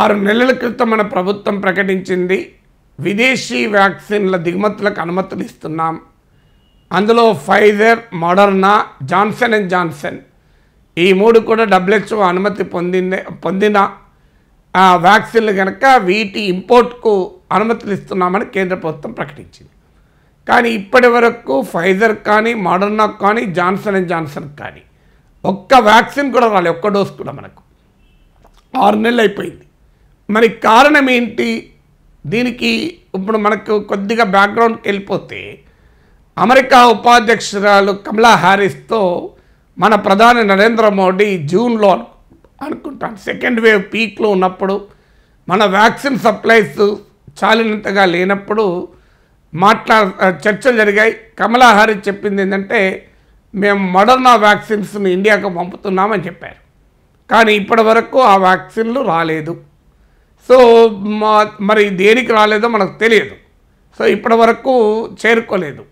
ఆరు నెలల క్రితం మన ప్రభుత్వం ప్రకటించింది విదేశీ వ్యాక్సిన్ల దిగుమతులకు అనుమతులు ఇస్తున్నాం అందులో Pfizer Moderna Johnson and Johnson ఈ మూడు కూడా డబ్ల్యూహెచ్ఓ అనుమతి పొందింది పొందిన వ్యాక్సిన్లు కనుక వీటి ఇంపోర్ట్కు అనుమతులు ఇస్తున్నామని కేంద్ర ప్రభుత్వం ప్రకటించింది కానీ ఇప్పటి వరకు ఫైజర్ కానీ మోడర్నా కానీ జాన్సన్ అండ్ జాన్సన్ కానీ ఒక్క వ్యాక్సిన్ కూడా రాలి ఒక్క డోస్ కూడా మనకు ఆరు నెలలు అయిపోయింది మరి కారణం ఏంటి దీనికి ఇప్పుడు మనకు కొద్దిగా బ్యాక్గ్రౌండ్కి వెళ్ళిపోతే అమెరికా ఉపాధ్యక్షురాలు కమలా హ్యారిస్తో మన ప్రధాని నరేంద్ర మోడీ జూన్లో అనుకుంటాను సెకండ్ వేవ్ పీక్లో ఉన్నప్పుడు మన వ్యాక్సిన్ సప్లైస్ చాలినంతగా లేనప్పుడు మాట్లా చర్చలు జరిగాయి కమలా హారిస్ చెప్పింది ఏంటంటే మేము మోడర్నా వ్యాక్సిన్స్ని ఇండియాకు పంపుతున్నామని చెప్పారు కానీ ఇప్పటి వరకు ఆ వ్యాక్సిన్లు రాలేదు సో మా మరి దేనికి రాలేదో మనకు తెలియదు సో ఇప్పటి వరకు చేరుకోలేదు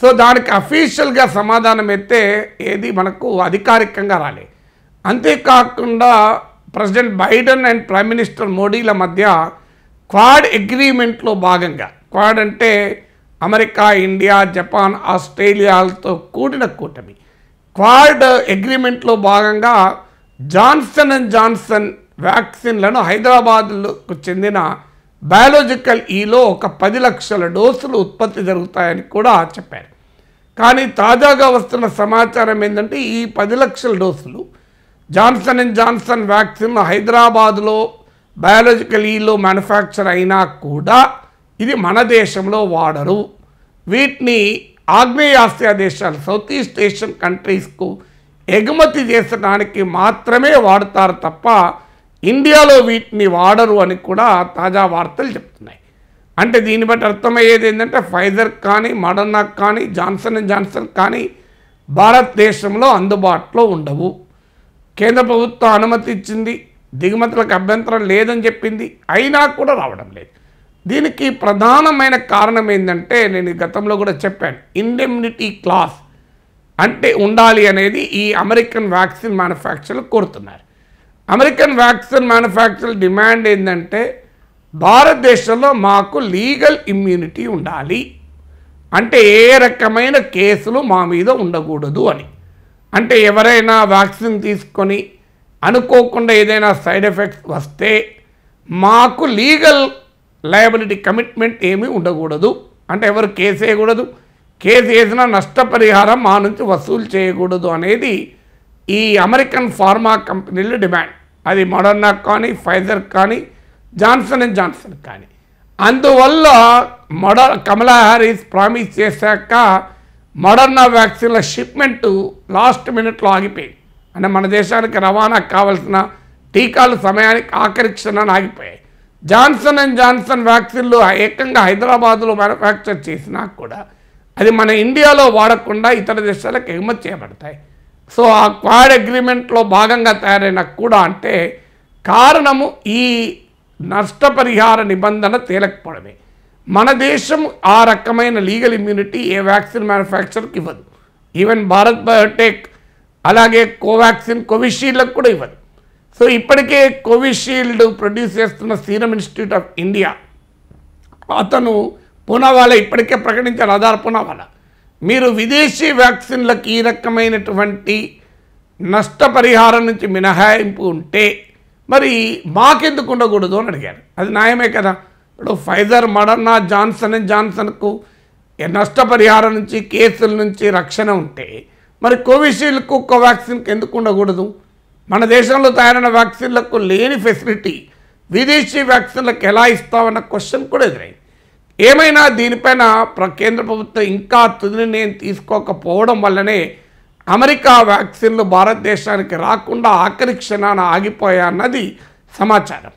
సో దానికి అఫీషియల్గా సమాధానం అయితే ఏది మనకు అధికారికంగా రాలే అంతేకాకుండా president Biden and prime minister మోడీల మధ్య క్వాడ్ అగ్రిమెంట్లో భాగంగా క్వాడ్ అంటే అమెరికా ఇండియా జపాన్ ఆస్ట్రేలియాలతో కూడిన కూటమి క్వాడ్ అగ్రిమెంట్లో భాగంగా జాన్సన్ అండ్ జాన్సన్ వ్యాక్సిన్లను హైదరాబాద్కు చెందిన బయాలజికల్ ఈలో ఒక పది లక్షల డోసులు ఉత్పత్తి జరుగుతాయని కూడా చెప్పారు కానీ తాజాగా వస్తున్న సమాచారం ఏంటంటే ఈ పది లక్షల డోసులు జాన్సన్ అండ్ జాన్సన్ వ్యాక్సిన్ హైదరాబాద్లో బయాలజికల్ ఈలో మ్యానుఫ్యాక్చర్ అయినా కూడా ఇది మన దేశంలో వాడరు వీటిని ఆగ్నేయాసియా దేశాలు సౌత్ ఈస్ట్ ఏషియన్ కంట్రీస్కు ఎగుమతి చేసడానికి మాత్రమే వాడతారు తప్ప ఇండియాలో వీటిని వాడరు అని కూడా తాజా వార్తలు చెప్తున్నాయి అంటే దీన్ని బట్టి అర్థమయ్యేది ఏంటంటే ఫైజర్ కానీ మడన్నా కానీ జాన్సన్ అండ్ జాన్సన్ కానీ భారతదేశంలో అందుబాటులో ఉండవు కేంద్ర ప్రభుత్వం అనుమతి ఇచ్చింది దిగుమతులకు అభ్యంతరం లేదని చెప్పింది అయినా కూడా రావడం లేదు దీనికి ప్రధానమైన కారణం ఏంటంటే నేను గతంలో కూడా చెప్పాను ఇండెమ్నిటీ క్లాస్ అంటే ఉండాలి అనేది ఈ అమెరికన్ వ్యాక్సిన్ మ్యానుఫ్యాక్చర్లు కోరుతున్నారు అమెరికన్ వ్యాక్సిన్ మ్యానుఫ్యాక్చర్ డిమాండ్ ఏంటంటే భారతదేశంలో మాకు లీగల్ ఇమ్యూనిటీ ఉండాలి అంటే ఏ రకమైన కేసులు మా మీద ఉండకూడదు అని అంటే ఎవరైనా వ్యాక్సిన్ తీసుకొని అనుకోకుండా ఏదైనా సైడ్ ఎఫెక్ట్స్ వస్తే మాకు లీగల్ లయబిలిటీ కమిట్మెంట్ ఏమీ ఉండకూడదు అంటే ఎవరు కేసు వేయకూడదు కేసు వేసినా నష్టపరిహారం మా నుంచి వసూలు చేయకూడదు అనేది ఈ అమెరికన్ ఫార్మా కంపెనీలు డిమాండ్ అది మోడర్నా కానీ ఫైజర్ కానీ జాన్సన్ అండ్ జాన్సన్ కానీ అందువల్ల మోడర్ కమలా హారీస్ ప్రామిస్ చేశాక మోడర్నా వ్యాక్సిన్ల షిప్మెంటు లాస్ట్ మినిట్లో ఆగిపోయింది అంటే మన దేశానికి రవాణా కావాల్సిన టీకాలు సమయానికి ఆఖరి క్షణాన్ని ఆగిపోయాయి జాన్సన్ అండ్ జాన్సన్ వ్యాక్సిన్లు ఏకంగా హైదరాబాద్లో మ్యానుఫ్యాక్చర్ చేసినా కూడా అది మన ఇండియాలో వాడకుండా ఇతర దేశాలకు ఎగుమతి చేయబడతాయి సో ఆ క్వాడ్ అగ్రిమెంట్లో భాగంగా తయారైన కూడా అంటే కారణము ఈ నష్టపరిహార నిబంధన తేలకపోవడమే మన దేశం ఆ రకమైన లీగల్ ఇమ్యూనిటీ ఏ వ్యాక్సిన్ మ్యానుఫ్యాక్చర్కి ఇవ్వదు ఈవెన్ భారత్ బయోటెక్ అలాగే కోవాక్సిన్ కోవిషీల్డ్లకు కూడా ఇవ్వదు సో ఇప్పటికే కోవిషీల్డ్ ప్రొడ్యూస్ చేస్తున్న సీరం ఇన్స్టిట్యూట్ ఆఫ్ ఇండియా అతను పూనావాలా ఇప్పటికే ప్రకటించారు ఆధార్ పూనావాలా మీరు విదేశీ వ్యాక్సిన్లకు ఈ రకమైనటువంటి నష్టపరిహారం నుంచి మినహాయింపు ఉంటే మరి మాకెందుకు ఉండకూడదు అని అడిగారు అది న్యాయమే కదా ఇప్పుడు ఫైజర్ మడర్నా జాన్సన్ అండ్ జాన్సన్కు నష్టపరిహారం నుంచి కేసుల నుంచి రక్షణ ఉంటే మరి కోవిషీల్డ్కు కోవాక్సిన్కి ఎందుకు ఉండకూడదు మన దేశంలో తయారైన వ్యాక్సిన్లకు లేని ఫెసిలిటీ విదేశీ వ్యాక్సిన్లకు ఎలా ఇస్తామన్న క్వశ్చన్ కూడా ఎదురైంది ఏమైనా దీనిపైన కేంద్ర ప్రభుత్వం ఇంకా తుది నిర్ణయం తీసుకోకపోవడం వల్లనే అమెరికా వ్యాక్సిన్లు భారతదేశానికి రాకుండా ఆఖరి క్షణాన అన్నది సమాచారం